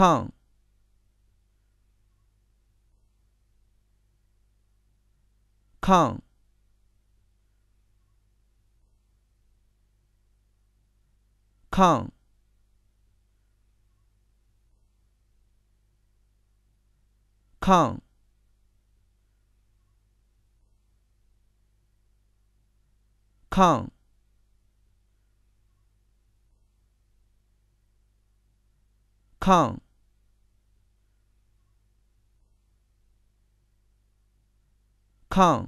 炕炕炕炕炕炕抗。